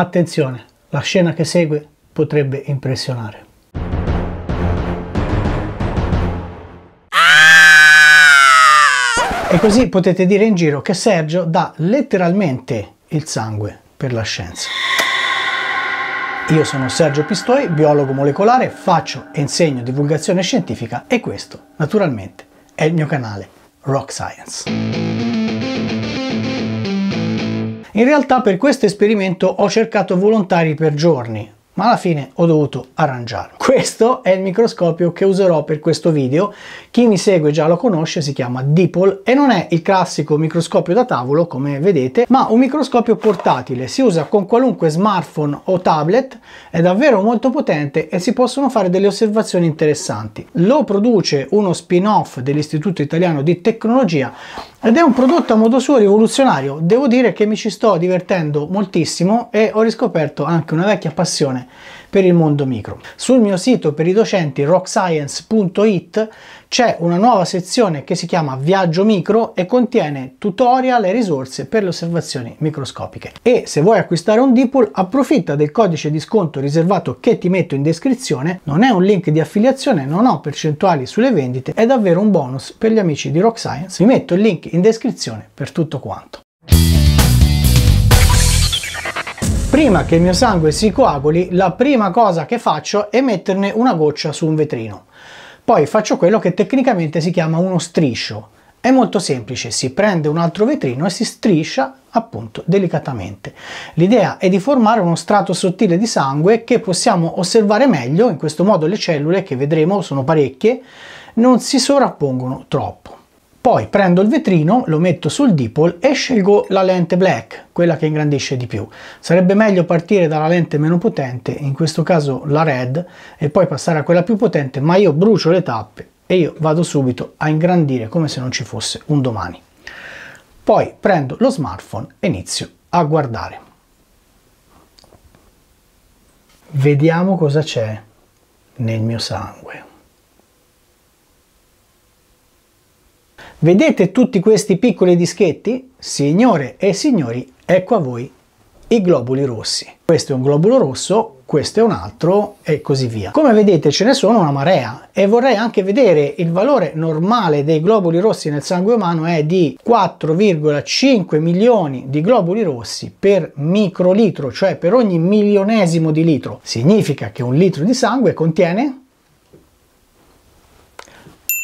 Attenzione, la scena che segue potrebbe impressionare. E così potete dire in giro che Sergio dà letteralmente il sangue per la scienza. Io sono Sergio Pistoi, biologo molecolare, faccio e insegno divulgazione scientifica e questo, naturalmente, è il mio canale Rock Science. In realtà per questo esperimento ho cercato volontari per giorni, ma alla fine ho dovuto arrangiarlo. Questo è il microscopio che userò per questo video, chi mi segue già lo conosce, si chiama Dipol e non è il classico microscopio da tavolo come vedete, ma un microscopio portatile, si usa con qualunque smartphone o tablet, è davvero molto potente e si possono fare delle osservazioni interessanti. Lo produce uno spin-off dell'Istituto Italiano di Tecnologia ed è un prodotto a modo suo rivoluzionario, devo dire che mi ci sto divertendo moltissimo e ho riscoperto anche una vecchia passione per il mondo micro. Sul mio sito per i docenti rockscience.it c'è una nuova sezione che si chiama Viaggio micro e contiene tutorial e risorse per le osservazioni microscopiche. E se vuoi acquistare un Deepool approfitta del codice di sconto riservato che ti metto in descrizione, non è un link di affiliazione, non ho percentuali sulle vendite, è davvero un bonus per gli amici di Rock Science. Vi metto il link in descrizione per tutto quanto. Prima che il mio sangue si coagoli, la prima cosa che faccio è metterne una goccia su un vetrino. Poi faccio quello che tecnicamente si chiama uno striscio. È molto semplice, si prende un altro vetrino e si striscia appunto delicatamente. L'idea è di formare uno strato sottile di sangue che possiamo osservare meglio, in questo modo le cellule che vedremo sono parecchie, non si sovrappongono troppo. Poi prendo il vetrino, lo metto sul dipole e scelgo la lente black, quella che ingrandisce di più. Sarebbe meglio partire dalla lente meno potente, in questo caso la red, e poi passare a quella più potente, ma io brucio le tappe e io vado subito a ingrandire come se non ci fosse un domani. Poi prendo lo smartphone e inizio a guardare. Vediamo cosa c'è nel mio sangue. Vedete tutti questi piccoli dischetti? Signore e signori, ecco a voi i globuli rossi. Questo è un globulo rosso, questo è un altro e così via. Come vedete ce ne sono una marea e vorrei anche vedere il valore normale dei globuli rossi nel sangue umano è di 4,5 milioni di globuli rossi per microlitro, cioè per ogni milionesimo di litro. Significa che un litro di sangue contiene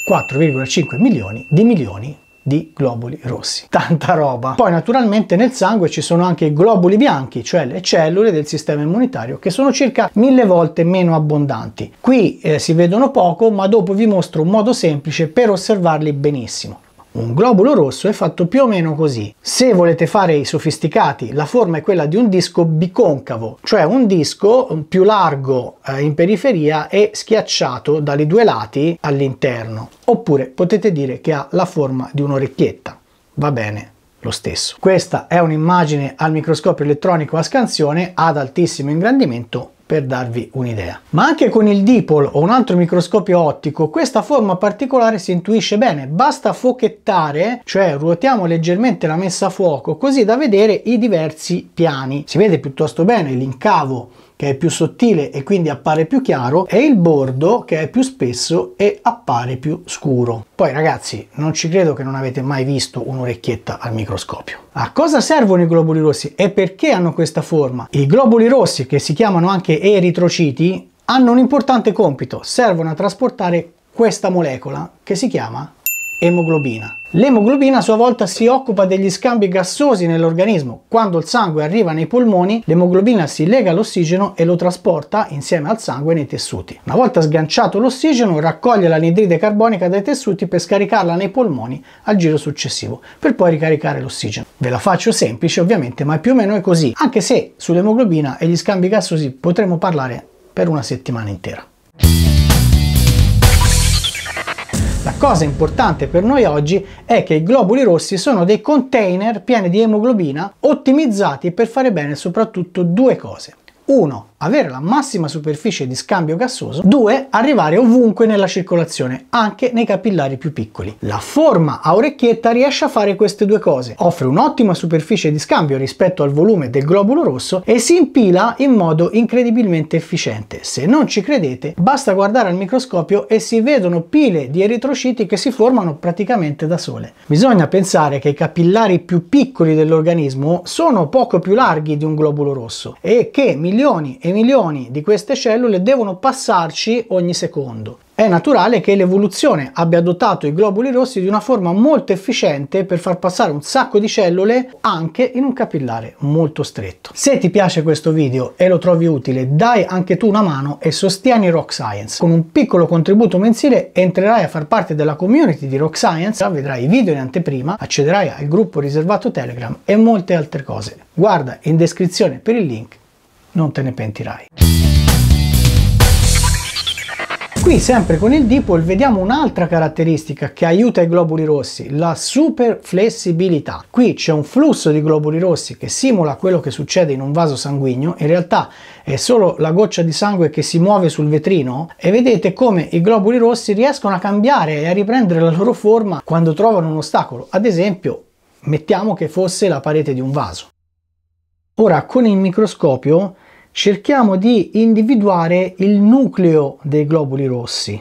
4,5 milioni di milioni di globuli rossi. Tanta roba! Poi naturalmente nel sangue ci sono anche i globuli bianchi, cioè le cellule del sistema immunitario, che sono circa mille volte meno abbondanti. Qui eh, si vedono poco, ma dopo vi mostro un modo semplice per osservarli benissimo. Un globulo rosso è fatto più o meno così. Se volete fare i sofisticati, la forma è quella di un disco biconcavo, cioè un disco più largo eh, in periferia e schiacciato dai due lati all'interno. Oppure potete dire che ha la forma di un'orecchietta. Va bene lo stesso. Questa è un'immagine al microscopio elettronico a scansione ad altissimo ingrandimento per darvi un'idea. Ma anche con il dipol o un altro microscopio ottico questa forma particolare si intuisce bene, basta fochettare, cioè ruotiamo leggermente la messa a fuoco così da vedere i diversi piani. Si vede piuttosto bene l'incavo che è più sottile e quindi appare più chiaro e il bordo che è più spesso e appare più scuro. Poi ragazzi non ci credo che non avete mai visto un'orecchietta al microscopio. A cosa servono i globuli rossi e perché hanno questa forma? I globuli rossi che si chiamano anche eritrociti hanno un importante compito, servono a trasportare questa molecola che si chiama emoglobina. L'emoglobina a sua volta si occupa degli scambi gassosi nell'organismo. Quando il sangue arriva nei polmoni, l'emoglobina si lega all'ossigeno e lo trasporta insieme al sangue nei tessuti. Una volta sganciato l'ossigeno, raccoglie l'anidride carbonica dai tessuti per scaricarla nei polmoni al giro successivo, per poi ricaricare l'ossigeno. Ve la faccio semplice ovviamente, ma più o meno è così, anche se sull'emoglobina e gli scambi gassosi potremo parlare per una settimana intera. La cosa importante per noi oggi è che i globuli rossi sono dei container pieni di emoglobina ottimizzati per fare bene soprattutto due cose. 1. Avere la massima superficie di scambio gassoso. 2. Arrivare ovunque nella circolazione, anche nei capillari più piccoli. La forma a orecchietta riesce a fare queste due cose. Offre un'ottima superficie di scambio rispetto al volume del globulo rosso e si impila in modo incredibilmente efficiente. Se non ci credete, basta guardare al microscopio e si vedono pile di eritrociti che si formano praticamente da sole. Bisogna pensare che i capillari più piccoli dell'organismo sono poco più larghi di un globulo rosso e che migliorano milioni e milioni di queste cellule devono passarci ogni secondo. È naturale che l'evoluzione abbia dotato i globuli rossi di una forma molto efficiente per far passare un sacco di cellule anche in un capillare molto stretto. Se ti piace questo video e lo trovi utile, dai anche tu una mano e sostieni Rock Science. Con un piccolo contributo mensile entrerai a far parte della community di Rock Science, vedrai i video in anteprima, accederai al gruppo riservato Telegram e molte altre cose. Guarda in descrizione per il link non te ne pentirai. Qui sempre con il dipol vediamo un'altra caratteristica che aiuta i globuli rossi, la super flessibilità. Qui c'è un flusso di globuli rossi che simula quello che succede in un vaso sanguigno, in realtà è solo la goccia di sangue che si muove sul vetrino e vedete come i globuli rossi riescono a cambiare e a riprendere la loro forma quando trovano un ostacolo, ad esempio mettiamo che fosse la parete di un vaso. Ora con il microscopio cerchiamo di individuare il nucleo dei globuli rossi.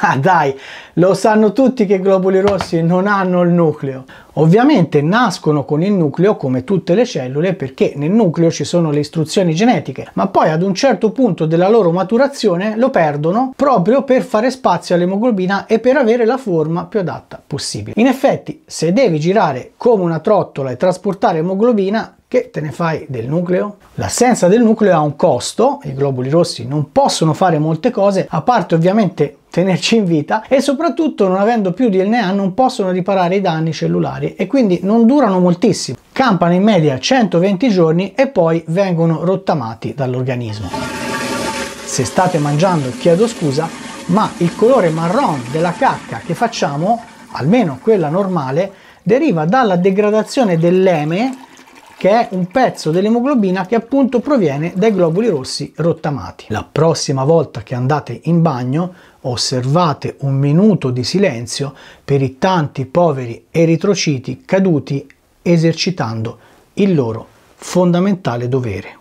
Ma ah, dai, lo sanno tutti che i globuli rossi non hanno il nucleo. Ovviamente nascono con il nucleo come tutte le cellule perché nel nucleo ci sono le istruzioni genetiche, ma poi ad un certo punto della loro maturazione lo perdono proprio per fare spazio all'emoglobina e per avere la forma più adatta possibile. In effetti, se devi girare come una trottola e trasportare emoglobina, che te ne fai del nucleo? L'assenza del nucleo ha un costo, i globuli rossi non possono fare molte cose, a parte ovviamente tenerci in vita e soprattutto non avendo più DNA non possono riparare i danni cellulari e quindi non durano moltissimo. Campano in media 120 giorni e poi vengono rottamati dall'organismo. Se state mangiando chiedo scusa, ma il colore marron della cacca che facciamo, almeno quella normale, deriva dalla degradazione dell'eme che è un pezzo dell'emoglobina che appunto proviene dai globuli rossi rottamati. La prossima volta che andate in bagno osservate un minuto di silenzio per i tanti poveri eritrociti caduti esercitando il loro fondamentale dovere.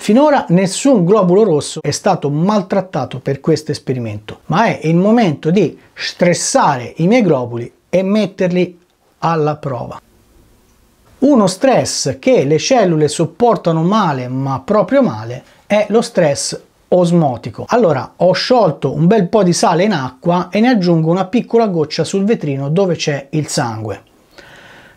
Finora nessun globulo rosso è stato maltrattato per questo esperimento, ma è il momento di stressare i miei globuli e metterli alla prova. Uno stress che le cellule sopportano male, ma proprio male, è lo stress osmotico. Allora ho sciolto un bel po' di sale in acqua e ne aggiungo una piccola goccia sul vetrino dove c'è il sangue.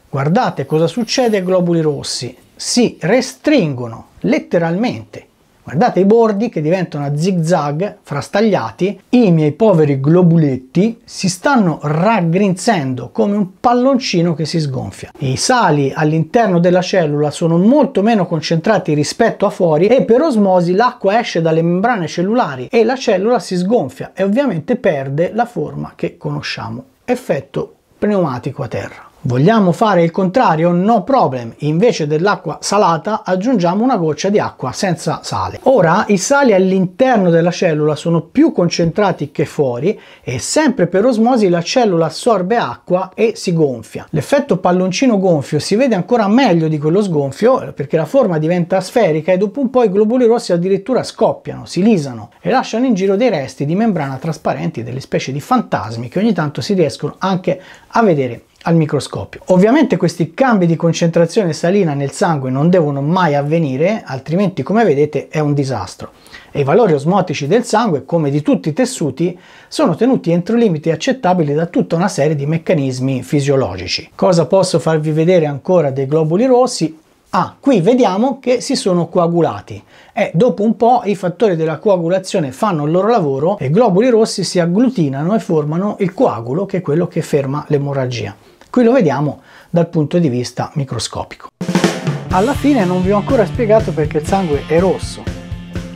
Guardate cosa succede ai globuli rossi, si restringono letteralmente Guardate i bordi che diventano a zig zag, frastagliati, i miei poveri globuletti si stanno raggrinzendo come un palloncino che si sgonfia. I sali all'interno della cellula sono molto meno concentrati rispetto a fuori e per osmosi l'acqua esce dalle membrane cellulari e la cellula si sgonfia e ovviamente perde la forma che conosciamo. Effetto pneumatico a terra. Vogliamo fare il contrario? No problem. Invece dell'acqua salata aggiungiamo una goccia di acqua senza sale. Ora i sali all'interno della cellula sono più concentrati che fuori e sempre per osmosi la cellula assorbe acqua e si gonfia. L'effetto palloncino gonfio si vede ancora meglio di quello sgonfio perché la forma diventa sferica e dopo un po' i globuli rossi addirittura scoppiano, si lisano e lasciano in giro dei resti di membrana trasparenti, delle specie di fantasmi che ogni tanto si riescono anche a vedere al microscopio. Ovviamente questi cambi di concentrazione salina nel sangue non devono mai avvenire, altrimenti come vedete è un disastro. E i valori osmotici del sangue, come di tutti i tessuti, sono tenuti entro limiti accettabili da tutta una serie di meccanismi fisiologici. Cosa posso farvi vedere ancora dei globuli rossi? Ah, qui vediamo che si sono coagulati e dopo un po' i fattori della coagulazione fanno il loro lavoro e i globuli rossi si agglutinano e formano il coagulo che è quello che ferma l'emorragia. Qui lo vediamo dal punto di vista microscopico. Alla fine non vi ho ancora spiegato perché il sangue è rosso.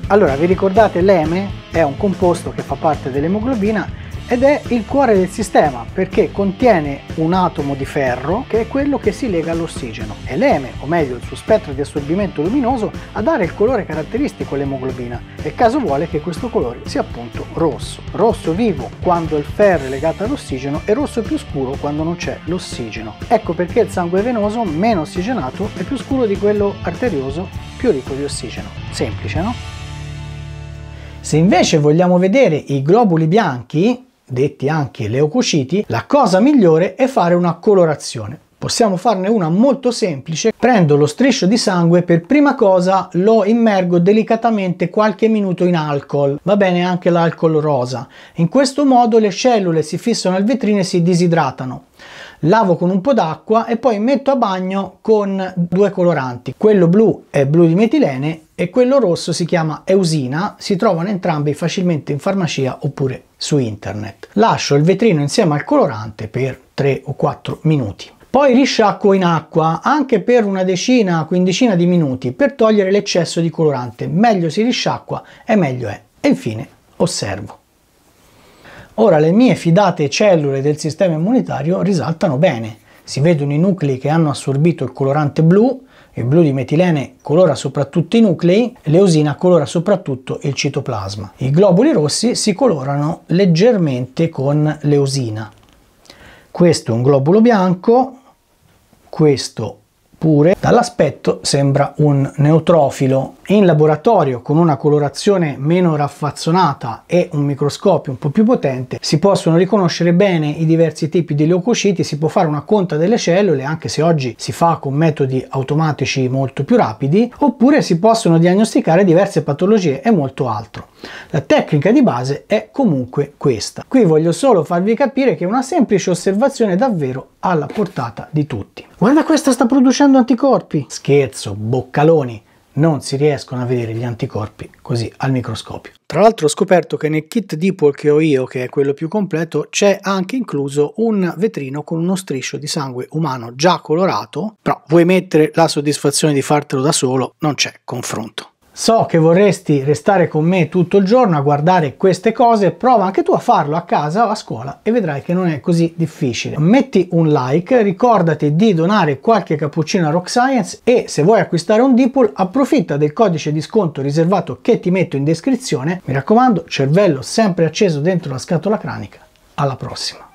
Allora, vi ricordate l'eme? È un composto che fa parte dell'emoglobina ed è il cuore del sistema perché contiene un atomo di ferro che è quello che si lega all'ossigeno È l'eme, o meglio il suo spettro di assorbimento luminoso, a dare il colore caratteristico all'emoglobina e caso vuole che questo colore sia appunto rosso. Rosso vivo quando il ferro è legato all'ossigeno e rosso più scuro quando non c'è l'ossigeno. Ecco perché il sangue venoso meno ossigenato è più scuro di quello arterioso più ricco di ossigeno. Semplice, no? Se invece vogliamo vedere i globuli bianchi, detti anche leucociti, la cosa migliore è fare una colorazione. Possiamo farne una molto semplice, prendo lo striscio di sangue, per prima cosa lo immergo delicatamente qualche minuto in alcol, va bene anche l'alcol rosa. In questo modo le cellule si fissano al vetrino e si disidratano lavo con un po' d'acqua e poi metto a bagno con due coloranti. Quello blu è blu di metilene e quello rosso si chiama eusina, si trovano entrambi facilmente in farmacia oppure su internet. Lascio il vetrino insieme al colorante per 3 o 4 minuti. Poi risciacquo in acqua anche per una decina, quindicina di minuti per togliere l'eccesso di colorante. Meglio si risciacqua e meglio è. E infine osservo. Ora le mie fidate cellule del sistema immunitario risaltano bene. Si vedono i nuclei che hanno assorbito il colorante blu, il blu di metilene colora soprattutto i nuclei, l'eosina colora soprattutto il citoplasma. I globuli rossi si colorano leggermente con l'eosina. Questo è un globulo bianco, questo pure. Dall'aspetto sembra un neutrofilo, in laboratorio con una colorazione meno raffazzonata e un microscopio un po' più potente si possono riconoscere bene i diversi tipi di leucociti, si può fare una conta delle cellule anche se oggi si fa con metodi automatici molto più rapidi oppure si possono diagnosticare diverse patologie e molto altro. La tecnica di base è comunque questa. Qui voglio solo farvi capire che una semplice osservazione è davvero alla portata di tutti. Guarda questa sta producendo anticorpi! Scherzo, boccaloni! non si riescono a vedere gli anticorpi così al microscopio. Tra l'altro ho scoperto che nel kit Deepwall che ho io, che è quello più completo, c'è anche incluso un vetrino con uno striscio di sangue umano già colorato, però vuoi mettere la soddisfazione di fartelo da solo, non c'è confronto. So che vorresti restare con me tutto il giorno a guardare queste cose, prova anche tu a farlo a casa o a scuola e vedrai che non è così difficile. Metti un like, ricordati di donare qualche cappuccino a Rock Science e se vuoi acquistare un Deeple approfitta del codice di sconto riservato che ti metto in descrizione. Mi raccomando, cervello sempre acceso dentro la scatola cranica. Alla prossima!